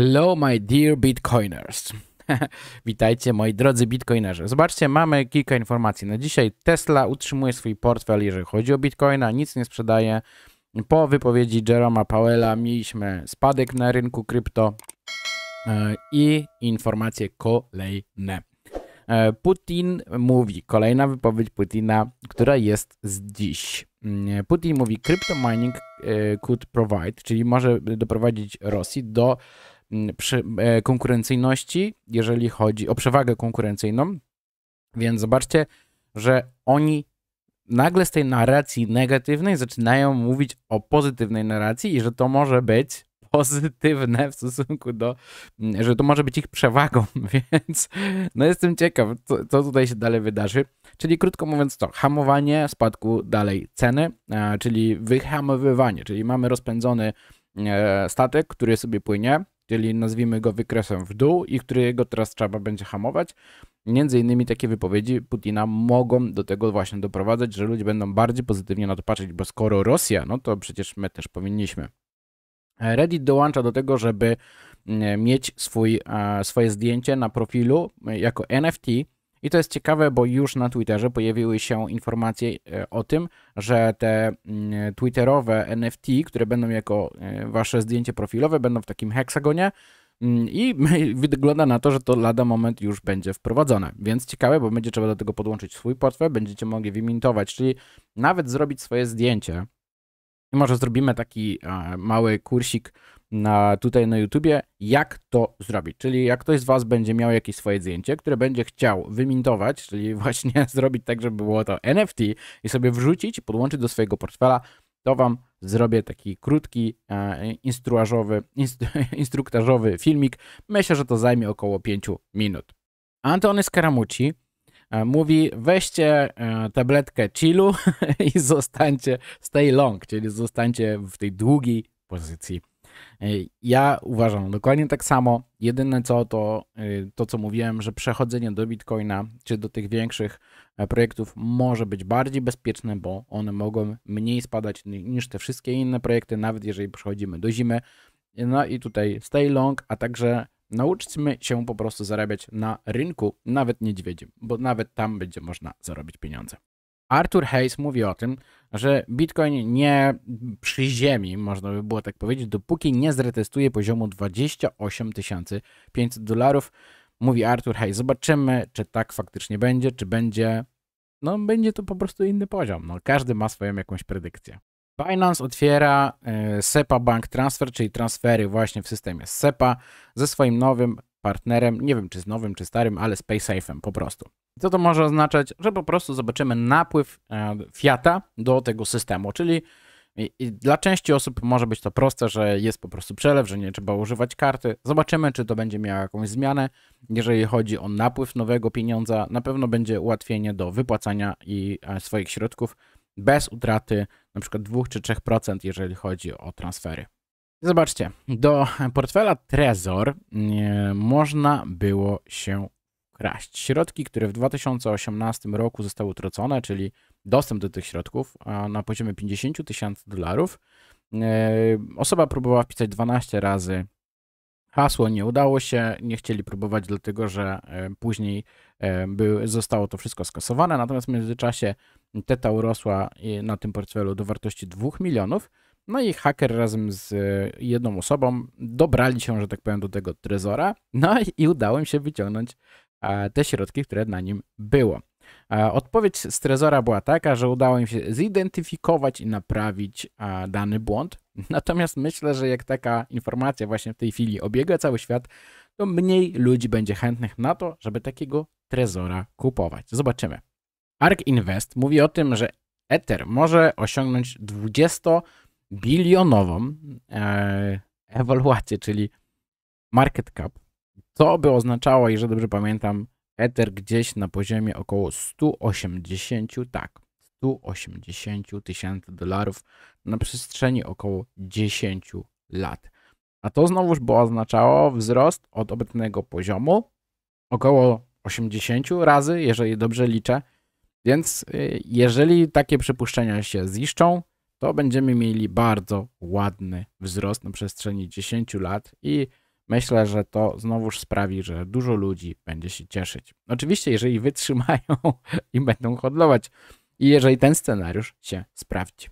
Hello, my dear Bitcoiners. Witajcie, moi drodzy Bitcoinerzy. Zobaczcie, mamy kilka informacji na dzisiaj. Tesla utrzymuje swój portfel, jeżeli chodzi o Bitcoina, nic nie sprzedaje. Po wypowiedzi Jeroma Powella mieliśmy spadek na rynku krypto e, i informacje kolejne. E, Putin mówi, kolejna wypowiedź Putina, która jest z dziś. Mm, Putin mówi, crypto mining e, could provide, czyli może doprowadzić Rosji do przy, e, konkurencyjności, jeżeli chodzi o przewagę konkurencyjną. Więc zobaczcie, że oni nagle z tej narracji negatywnej zaczynają mówić o pozytywnej narracji i że to może być pozytywne w stosunku do, że to może być ich przewagą, więc no jestem ciekaw, co, co tutaj się dalej wydarzy. Czyli krótko mówiąc to, hamowanie spadku dalej ceny, czyli wyhamowywanie, czyli mamy rozpędzony e, statek, który sobie płynie, czyli nazwijmy go wykresem w dół i którego teraz trzeba będzie hamować. Między innymi takie wypowiedzi Putina mogą do tego właśnie doprowadzać, że ludzie będą bardziej pozytywnie na to patrzeć, bo skoro Rosja, no to przecież my też powinniśmy. Reddit dołącza do tego, żeby mm, mieć swój, e, swoje zdjęcie na profilu e, jako NFT, i to jest ciekawe, bo już na Twitterze pojawiły się informacje e, o tym, że te mm, Twitterowe NFT, które będą jako e, wasze zdjęcie profilowe, będą w takim heksagonie. Mm, I wygląda na to, że to lada moment już będzie wprowadzone. Więc ciekawe, bo będzie trzeba do tego podłączyć swój portfel, będziecie mogli wymintować, czyli nawet zrobić swoje zdjęcie. I może zrobimy taki e, mały kursik na, tutaj na YouTubie, jak to zrobić. Czyli jak ktoś z Was będzie miał jakieś swoje zdjęcie, które będzie chciał wymintować, czyli właśnie zrobić tak, żeby było to NFT i sobie wrzucić, podłączyć do swojego portfela, to Wam zrobię taki krótki e, instruażowy, instru, instruktażowy filmik. Myślę, że to zajmie około 5 minut. Antony Scaramucci e, mówi weźcie e, tabletkę chillu i zostańcie stay long, czyli zostańcie w tej długiej pozycji E, ja uważam dokładnie tak samo. Jedyne co to e, to, co mówiłem, że przechodzenie do Bitcoina czy do tych większych e, projektów może być bardziej bezpieczne, bo one mogą mniej spadać niż te wszystkie inne projekty, nawet jeżeli przechodzimy do zimy. No i tutaj stay long, a także nauczmy się po prostu zarabiać na rynku, nawet niedźwiedzi, bo nawet tam będzie można zarobić pieniądze. Arthur Hayes mówi o tym, że Bitcoin nie przyziemi, można by było tak powiedzieć, dopóki nie zretestuje poziomu 28 500 dolarów. Mówi Arthur Hayes, zobaczymy, czy tak faktycznie będzie, czy będzie. No, będzie to po prostu inny poziom. No, każdy ma swoją jakąś predykcję. Binance otwiera e, SEPA Bank Transfer, czyli transfery właśnie w systemie SEPA ze swoim nowym partnerem, nie wiem czy z nowym, czy starym, ale z PaySafe'em po prostu. Co to może oznaczać? Że po prostu zobaczymy napływ e, Fiata do tego systemu, czyli dla części osób może być to proste, że jest po prostu przelew, że nie trzeba używać karty. Zobaczymy, czy to będzie miało jakąś zmianę. Jeżeli chodzi o napływ nowego pieniądza, na pewno będzie ułatwienie do wypłacania i e, swoich środków bez utraty np. 2 czy 3%, jeżeli chodzi o transfery. Zobaczcie, do portfela Trezor e, można było się kraść. Środki, które w 2018 roku zostały utracone, czyli dostęp do tych środków na poziomie 50 tysięcy dolarów. E, osoba próbowała wpisać 12 razy hasło, nie udało się, nie chcieli próbować, dlatego że e, później e, zostało to wszystko skasowane, natomiast w międzyczasie teta urosła na tym portfelu do wartości 2 milionów. No i haker razem z jedną osobą dobrali się, że tak powiem, do tego trezora. No i udało im się wyciągnąć te środki, które na nim było. Odpowiedź z Trezora była taka, że udało im się zidentyfikować i naprawić dany błąd. Natomiast myślę, że jak taka informacja właśnie w tej chwili obiega cały świat, to mniej ludzi będzie chętnych na to, żeby takiego Trezora kupować. Zobaczymy. ARK Invest mówi o tym, że Ether może osiągnąć 20-bilionową e, ewaluację, czyli market cap co by oznaczało, jeżeli dobrze pamiętam, Ether gdzieś na poziomie około 180, tak, 180 tysięcy dolarów na przestrzeni około 10 lat. A to znowuż by oznaczało wzrost od obecnego poziomu około 80 razy, jeżeli dobrze liczę. Więc y, jeżeli takie przypuszczenia się ziszczą, to będziemy mieli bardzo ładny wzrost na przestrzeni 10 lat i Myślę, że to znowuż sprawi, że dużo ludzi będzie się cieszyć. Oczywiście, jeżeli wytrzymają i będą hodlować, i jeżeli ten scenariusz się sprawdzi.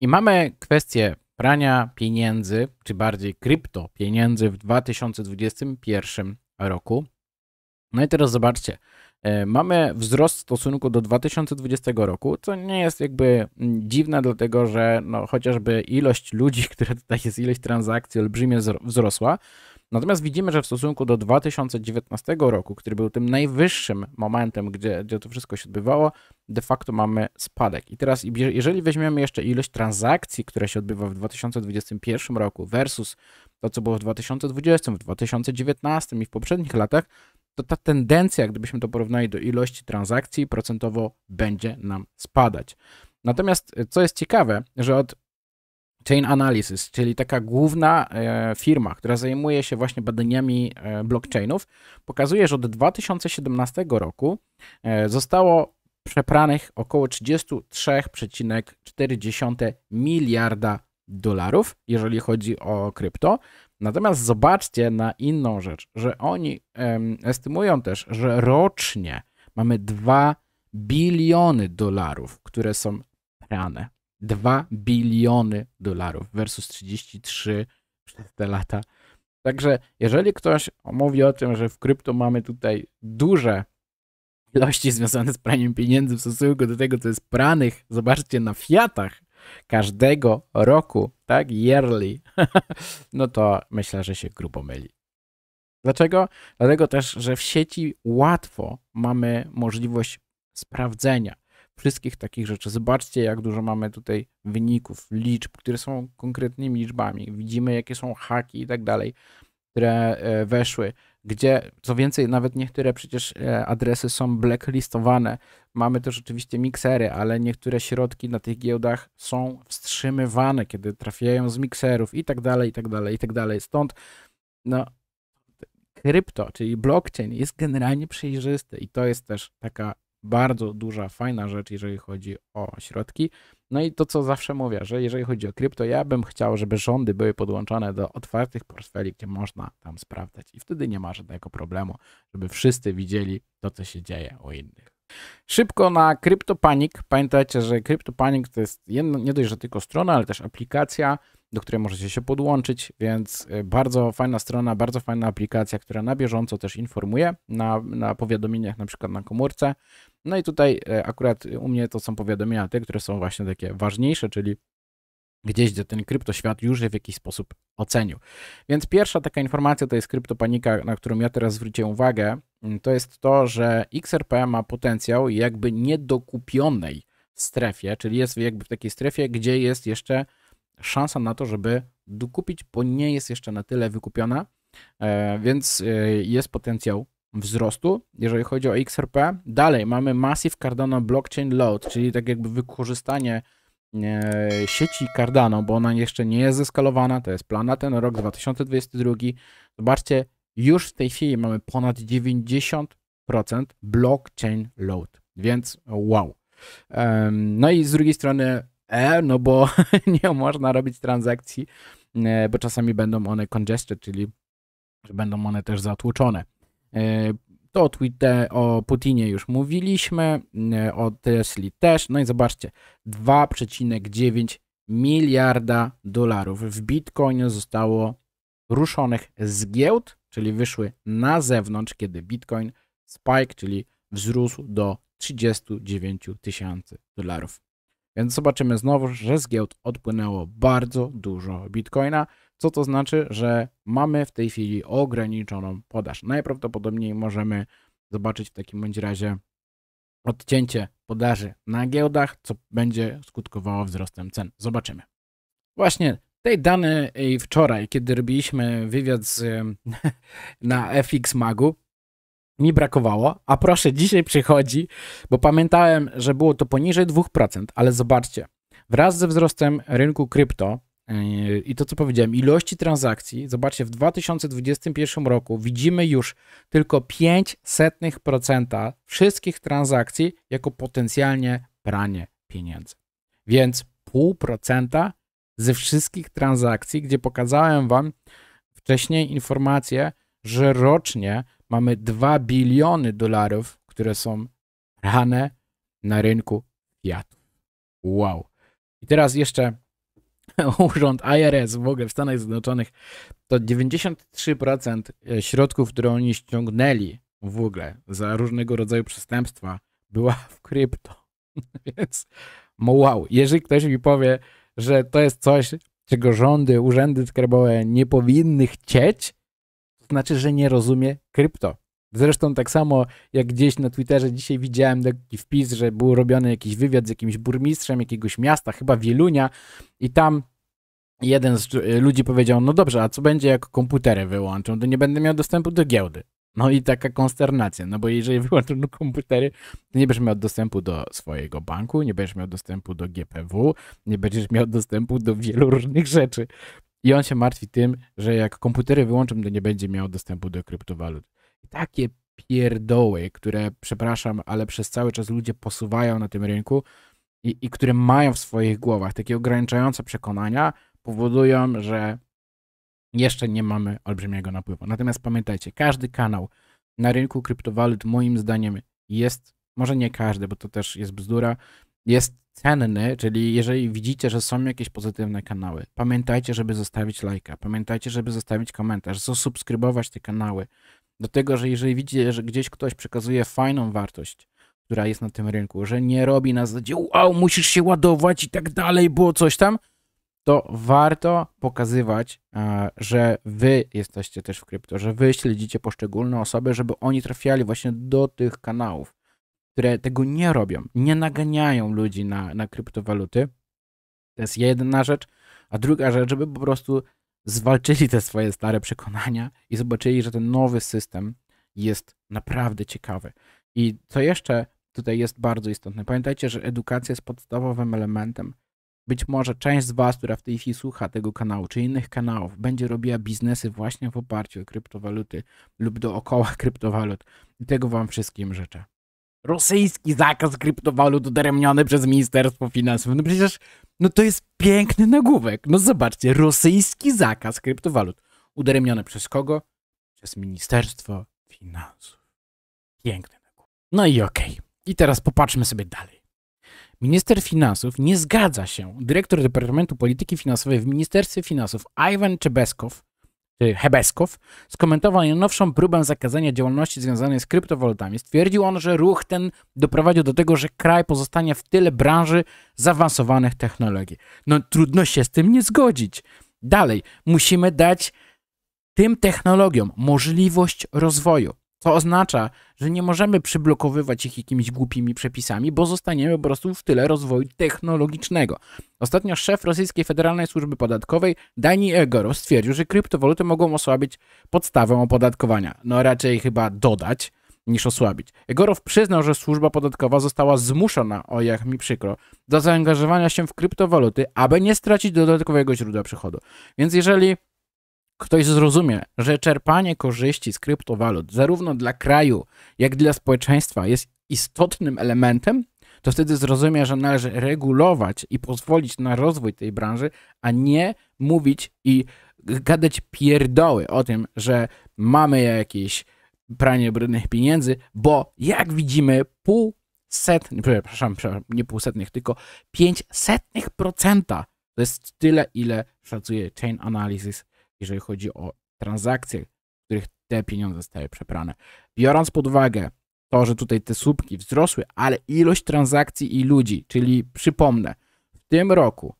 I mamy kwestię prania pieniędzy, czy bardziej krypto pieniędzy w 2021 roku. No i teraz zobaczcie, E, mamy wzrost w stosunku do 2020 roku, co nie jest jakby mm, dziwne, dlatego że no, chociażby ilość ludzi, które tutaj jest, ilość transakcji olbrzymie wzrosła. Natomiast widzimy, że w stosunku do 2019 roku, który był tym najwyższym momentem, gdzie, gdzie to wszystko się odbywało, de facto mamy spadek. I teraz, jeżeli weźmiemy jeszcze ilość transakcji, które się odbywa w 2021 roku versus to, co było w 2020, w 2019 i w poprzednich latach, to ta tendencja, gdybyśmy to porównali do ilości transakcji, procentowo będzie nam spadać. Natomiast e, co jest ciekawe, że od Chain Analysis, czyli taka główna e, firma, która zajmuje się właśnie badaniami e, blockchainów, pokazuje, że od 2017 roku zostało przepranych około 33,4 miliarda dolarów, jeżeli chodzi o krypto, Natomiast zobaczcie na inną rzecz, że oni em, estymują też, że rocznie mamy 2 biliony dolarów, które są prane. 2 biliony dolarów versus 33 przez te lata. Także jeżeli ktoś mówi o tym, że w krypto mamy tutaj duże ilości związane z praniem pieniędzy w stosunku do tego, co jest pranych, zobaczcie na fiatach, każdego roku, tak, yearly, no to myślę, że się grubo myli. Dlaczego? Dlatego też, że w sieci łatwo mamy możliwość sprawdzenia wszystkich takich rzeczy. Zobaczcie, jak dużo mamy tutaj wyników, liczb, które są konkretnymi liczbami. Widzimy, jakie są haki i tak dalej, które e, weszły gdzie co więcej, nawet niektóre przecież e, adresy są blacklistowane. Mamy też oczywiście miksery, ale niektóre środki na tych giełdach są wstrzymywane, kiedy trafiają z mikserów i tak dalej, i tak dalej, i tak dalej. Stąd no, krypto, czyli blockchain jest generalnie przejrzysty i to jest też taka bardzo duża, fajna rzecz, jeżeli chodzi o środki. No i to, co zawsze mówię, że jeżeli chodzi o krypto, ja bym chciał, żeby rządy były podłączone do otwartych portfeli, gdzie można tam sprawdzać i wtedy nie ma żadnego problemu, żeby wszyscy widzieli to, co się dzieje u innych. Szybko na kryptopanik. Pamiętajcie, że kryptopanik to jest jedno, nie dość, że tylko strona, ale też aplikacja, do której możecie się podłączyć, więc y, bardzo fajna strona, bardzo fajna aplikacja, która na bieżąco też informuje na, na powiadomieniach, na przykład na komórce. No i tutaj e, akurat u mnie to są powiadomienia te, które są właśnie takie ważniejsze, czyli gdzieś, gdzie ten kryptoświat już je w jakiś sposób ocenił. Więc pierwsza taka informacja to jest kryptopanika, na którą ja teraz zwróciłem uwagę, mm, to jest to, że XRP ma potencjał jakby niedokupionej strefie, czyli jest jakby w takiej strefie, gdzie jest jeszcze szansa na to, żeby dokupić, bo nie jest jeszcze na tyle wykupiona, e, więc e, jest potencjał wzrostu, jeżeli chodzi o XRP. Dalej mamy Massive Cardano Blockchain Load, czyli tak jakby wykorzystanie e, sieci Cardano, bo ona jeszcze nie jest zeskalowana, to jest plan na ten rok 2022. Zobaczcie, już w tej chwili mamy ponad 90% blockchain load, więc wow. No i z drugiej strony E, no bo nie można robić transakcji, e, bo czasami będą one congested, czyli będą one też zatłoczone. E, to o, Twitter, o Putinie już mówiliśmy, e, o Tesli też. No i zobaczcie, 2,9 miliarda dolarów w Bitcoinie zostało ruszonych z giełd, czyli wyszły na zewnątrz, kiedy Bitcoin spike, czyli wzrósł do 39 tysięcy dolarów. Więc zobaczymy znowu, że z giełd odpłynęło bardzo dużo bitcoina, co to znaczy, że mamy w tej chwili ograniczoną podaż. Najprawdopodobniej możemy zobaczyć w takim bądź razie odcięcie podaży na giełdach, co będzie skutkowało wzrostem cen. Zobaczymy. Właśnie tej dane wczoraj, kiedy robiliśmy wywiad z, na FX Magu, mi brakowało, a proszę, dzisiaj przychodzi, bo pamiętałem, że było to poniżej 2%, ale zobaczcie, wraz ze wzrostem rynku krypto yy, i to, co powiedziałem, ilości transakcji, zobaczcie, w 2021 roku widzimy już tylko 0,05% wszystkich transakcji jako potencjalnie pranie pieniędzy. Więc 0,5% ze wszystkich transakcji, gdzie pokazałem Wam wcześniej informację, że rocznie Mamy 2 biliony dolarów, które są rane na rynku fiatów. Wow. I teraz jeszcze urząd IRS w ogóle w Stanach Zjednoczonych to 93% e, środków, które oni ściągnęli w ogóle za różnego rodzaju przestępstwa była w krypto. Więc wow, jeżeli ktoś mi powie, że to jest coś, czego rządy, urzędy skarbowe nie powinny chcieć, znaczy, że nie rozumie krypto. Zresztą tak samo jak gdzieś na Twitterze dzisiaj widziałem taki wpis, że był robiony jakiś wywiad z jakimś burmistrzem jakiegoś miasta, chyba Wielunia, i tam jeden z e, ludzi powiedział, no dobrze, a co będzie jak komputery wyłączą, to nie będę miał dostępu do giełdy. No i taka konsternacja, no bo jeżeli wyłączą komputery, to nie będziesz miał dostępu do swojego banku, nie będziesz miał dostępu do GPW, nie będziesz miał dostępu do wielu różnych rzeczy. I on się martwi tym, że jak komputery wyłączą, to nie będzie miał dostępu do kryptowalut. I takie pierdoły, które, przepraszam, ale przez cały czas ludzie posuwają na tym rynku i, i które mają w swoich głowach takie ograniczające przekonania, powodują, że jeszcze nie mamy olbrzymiego napływu. Natomiast pamiętajcie, każdy kanał na rynku kryptowalut, moim zdaniem, jest, może nie każdy, bo to też jest bzdura, jest cenny, czyli jeżeli widzicie, że są jakieś pozytywne kanały, pamiętajcie, żeby zostawić lajka, pamiętajcie, żeby zostawić komentarz, zasubskrybować te kanały. Do tego, że jeżeli widzicie, że gdzieś ktoś przekazuje fajną wartość, która jest na tym rynku, że nie robi na zasadzie wow, musisz się ładować i tak dalej, było coś tam, to warto pokazywać, e, że wy jesteście też w krypto, że wy śledzicie poszczególne osoby, żeby oni trafiali właśnie do tych kanałów które tego nie robią, nie naganiają ludzi na, na kryptowaluty. To jest jedna rzecz. A druga rzecz, żeby po prostu zwalczyli te swoje stare przekonania i zobaczyli, że ten nowy system jest naprawdę ciekawy. I co jeszcze tutaj jest bardzo istotne, pamiętajcie, że edukacja jest podstawowym elementem. Być może część z Was, która w tej chwili słucha tego kanału czy innych kanałów, będzie robiła biznesy właśnie w oparciu o kryptowaluty lub dookoła kryptowalut. I tego Wam wszystkim życzę rosyjski zakaz kryptowalut udaremniony przez Ministerstwo Finansów. No przecież, no to jest piękny nagłówek. No zobaczcie, rosyjski zakaz kryptowalut udaremniony przez kogo? Przez Ministerstwo Finansów. Piękny nagłówek. No i okej. Okay. I teraz popatrzmy sobie dalej. Minister Finansów nie zgadza się. Dyrektor Departamentu Polityki Finansowej w Ministerstwie Finansów, Iwan Czebeskow, Y, Hebeskow skomentował najnowszą próbę zakazania działalności związanej z kryptowalutami. Stwierdził on, że ruch ten doprowadził do tego, że kraj pozostanie w tyle branży zaawansowanych technologii. No trudno się z tym nie zgodzić. Dalej, musimy dać tym technologiom możliwość rozwoju. To oznacza, że nie możemy przyblokowywać ich jakimiś głupimi przepisami, bo zostaniemy po prostu w tyle rozwoju technologicznego. Ostatnio szef rosyjskiej Federalnej Służby Podatkowej, Dani Egorow, stwierdził, że kryptowaluty mogą osłabić podstawę opodatkowania. No raczej chyba dodać niż osłabić. Egorow przyznał, że służba podatkowa została zmuszona, o jak mi przykro, do zaangażowania się w kryptowaluty, aby nie stracić dodatkowego źródła przychodu. Więc jeżeli ktoś zrozumie, że czerpanie korzyści z kryptowalut zarówno dla kraju, jak i dla społeczeństwa jest istotnym elementem, to wtedy zrozumie, że należy regulować i pozwolić na rozwój tej branży, a nie mówić i gadać pierdoły o tym, że mamy jakieś pranie brudnych pieniędzy, bo jak widzimy, pół przepraszam, przepraszam, nie półsetnych, tylko pięćsetnych procenta. To jest tyle, ile szacuje Chain Analysis jeżeli chodzi o transakcje, w których te pieniądze zostały przeprane. Biorąc pod uwagę to, że tutaj te słupki wzrosły, ale ilość transakcji i ludzi, czyli przypomnę, w tym roku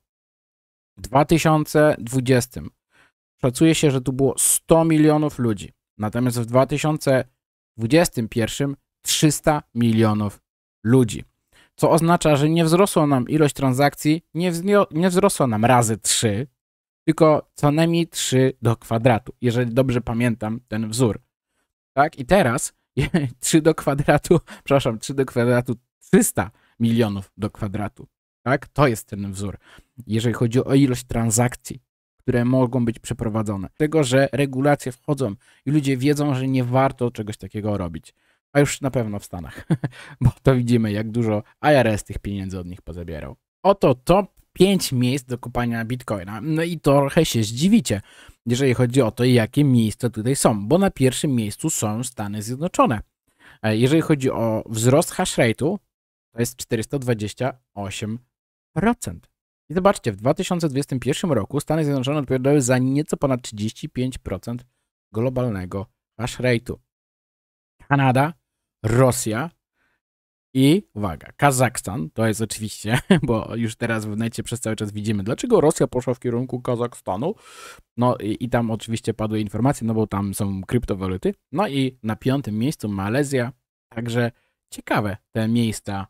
2020 szacuje się, że tu było 100 milionów ludzi, natomiast w 2021 300 milionów ludzi. Co oznacza, że nie wzrosła nam ilość transakcji, nie, nie wzrosła nam razy 3, tylko co najmniej 3 do kwadratu, jeżeli dobrze pamiętam ten wzór. Tak? I teraz 3 do kwadratu, przepraszam, 3 do kwadratu 300 milionów do kwadratu. Tak? To jest ten wzór, jeżeli chodzi o ilość transakcji, które mogą być przeprowadzone. Tego, że regulacje wchodzą i ludzie wiedzą, że nie warto czegoś takiego robić. A już na pewno w Stanach, bo to widzimy, jak dużo IRS tych pieniędzy od nich pozabierał. Oto top 5 miejsc do kupania bitcoina. No i trochę się zdziwicie, jeżeli chodzi o to, jakie miejsca tutaj są, bo na pierwszym miejscu są Stany Zjednoczone. E, jeżeli chodzi o wzrost hash rate'u, to jest 428%. I zobaczcie, w 2021 roku Stany Zjednoczone odpowiadały za nieco ponad 35% globalnego hash rate'u. Kanada, Rosja, i uwaga, Kazachstan, to jest oczywiście, bo już teraz w necie przez cały czas widzimy, dlaczego Rosja poszła w kierunku Kazachstanu. No i, i tam oczywiście padły informacje, no bo tam są kryptowaluty. No i na piątym miejscu Malezja, także ciekawe te miejsca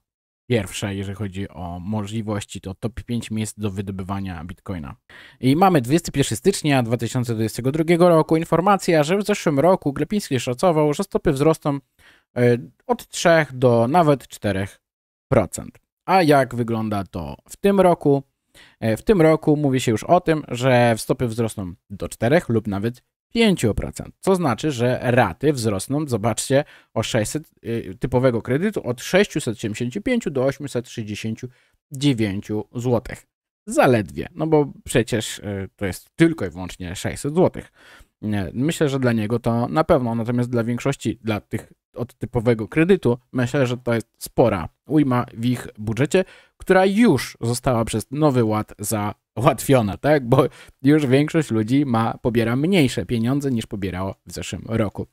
pierwsze, jeżeli chodzi o możliwości, to top 5 miejsc do wydobywania bitcoina. I mamy 21 stycznia 2022 roku informacja, że w zeszłym roku Glepiński szacował, że stopy wzrosną E, od 3 do nawet 4%. A jak wygląda to w tym roku? E, w tym roku mówi się już o tym, że stopy wzrosną do 4 lub nawet 5%, co znaczy, że raty wzrosną, zobaczcie, o 600 e, typowego kredytu od 675 do 869 zł. Zaledwie, no bo przecież to jest tylko i wyłącznie 600 zł. Myślę, że dla niego to na pewno, natomiast dla większości, dla tych od typowego kredytu, myślę, że to jest spora ujma w ich budżecie, która już została przez Nowy Ład załatwiona, tak? Bo już większość ludzi ma, pobiera mniejsze pieniądze niż pobierało w zeszłym roku.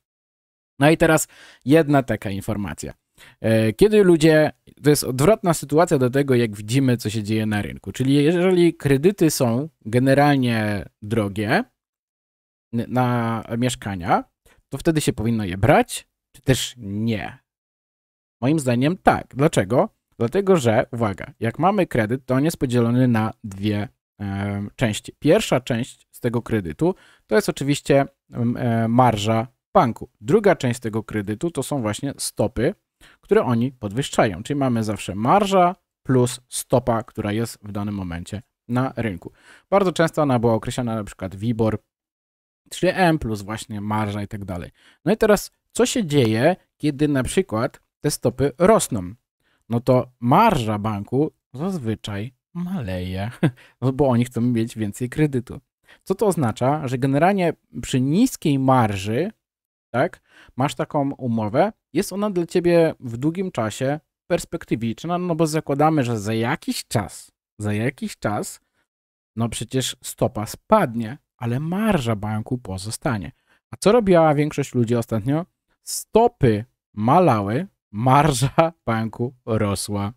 No i teraz jedna taka informacja. E, kiedy ludzie, to jest odwrotna sytuacja do tego, jak widzimy, co się dzieje na rynku. Czyli jeżeli kredyty są generalnie drogie na mieszkania, to wtedy się powinno je brać, czy też nie? Moim zdaniem tak. Dlaczego? Dlatego, że, uwaga, jak mamy kredyt, to on jest podzielony na dwie e, części. Pierwsza część z tego kredytu to jest oczywiście e, marża banku. Druga część tego kredytu to są właśnie stopy, które oni podwyższają. Czyli mamy zawsze marża plus stopa, która jest w danym momencie na rynku. Bardzo często ona była określana na przykład WIBOR 3M plus właśnie marża i tak dalej. No i teraz co się dzieje, kiedy na przykład te stopy rosną? No to marża banku zazwyczaj maleje, no bo oni chcą mieć więcej kredytu. Co to oznacza, że generalnie przy niskiej marży, tak, masz taką umowę, jest ona dla ciebie w długim czasie perspektywiczna, no bo zakładamy, że za jakiś czas, za jakiś czas, no przecież stopa spadnie, ale marża banku pozostanie. A co robiła większość ludzi ostatnio? stopy malały, marża banku rosła.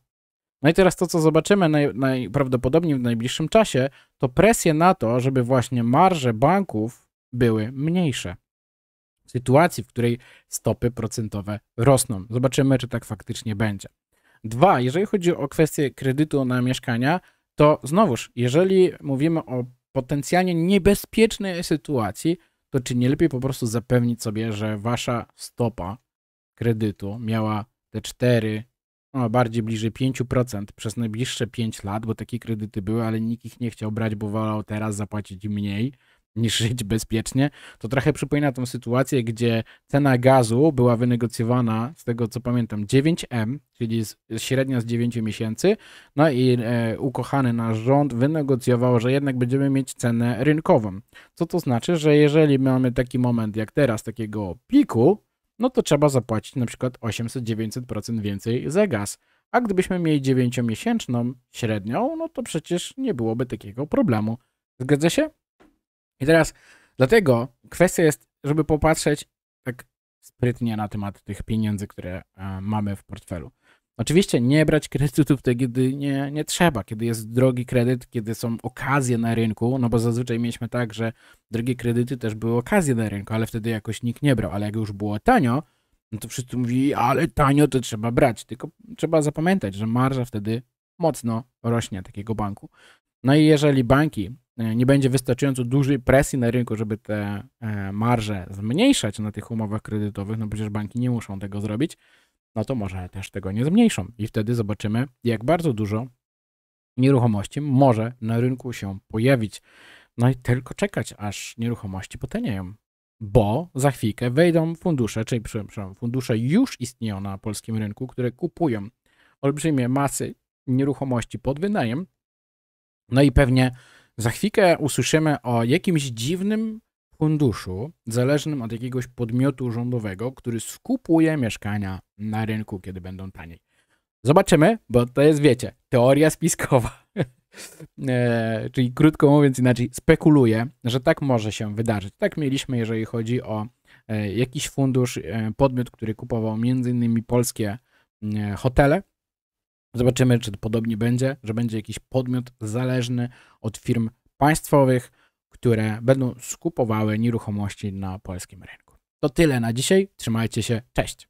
No i teraz to, co zobaczymy naj, najprawdopodobniej w najbliższym czasie, to presje na to, żeby właśnie marże banków były mniejsze. W sytuacji, w której stopy procentowe rosną. Zobaczymy, czy tak faktycznie będzie. Dwa, jeżeli chodzi o kwestię kredytu na mieszkania, to znowuż, jeżeli mówimy o potencjalnie niebezpiecznej sytuacji, to czy nie lepiej po prostu zapewnić sobie, że wasza stopa kredytu miała te 4, no bardziej bliżej 5% przez najbliższe 5 lat, bo takie kredyty były, ale nikt ich nie chciał brać, bo wolał teraz zapłacić mniej, niż żyć bezpiecznie, to trochę przypomina tą sytuację, gdzie cena gazu była wynegocjowana, z tego co pamiętam, 9M, czyli z, średnia z 9 miesięcy, no i e, ukochany nasz rząd wynegocjował, że jednak będziemy mieć cenę rynkową. Co to znaczy, że jeżeli mamy taki moment jak teraz, takiego piku, no to trzeba zapłacić na przykład 800-900% więcej za gaz. A gdybyśmy mieli 9-miesięczną średnią, no to przecież nie byłoby takiego problemu. Zgadza się? I teraz dlatego kwestia jest, żeby popatrzeć tak sprytnie na temat tych pieniędzy, które e, mamy w portfelu. Oczywiście nie brać kredytów wtedy, kiedy nie, nie trzeba, kiedy jest drogi kredyt, kiedy są okazje na rynku, no bo zazwyczaj mieliśmy tak, że drogie kredyty też były okazje na rynku, ale wtedy jakoś nikt nie brał, ale jak już było tanio, no to wszyscy mówili, ale tanio to trzeba brać, tylko trzeba zapamiętać, że marża wtedy mocno rośnie takiego banku. No i jeżeli banki e, nie będzie wystarczająco dużej presji na rynku, żeby te e, marże zmniejszać na tych umowach kredytowych, no przecież banki nie muszą tego zrobić, no to może też tego nie zmniejszą. I wtedy zobaczymy, jak bardzo dużo nieruchomości może na rynku się pojawić. No i tylko czekać, aż nieruchomości potęgieją. Bo za chwilkę wejdą fundusze, czyli przepraszam, fundusze już istnieją na polskim rynku, które kupują olbrzymie masy nieruchomości pod wynajem no i pewnie za chwilkę usłyszymy o jakimś dziwnym funduszu zależnym od jakiegoś podmiotu rządowego, który skupuje mieszkania na rynku, kiedy będą taniej. Zobaczymy, bo to jest, wiecie, teoria spiskowa. e, czyli krótko mówiąc inaczej, spekuluję, że tak może się wydarzyć. Tak mieliśmy, jeżeli chodzi o e, jakiś fundusz, e, podmiot, który kupował m.in. polskie e, hotele, Zobaczymy, czy to podobnie będzie, że będzie jakiś podmiot zależny od firm państwowych, które będą skupowały nieruchomości na polskim rynku. To tyle na dzisiaj. Trzymajcie się. Cześć.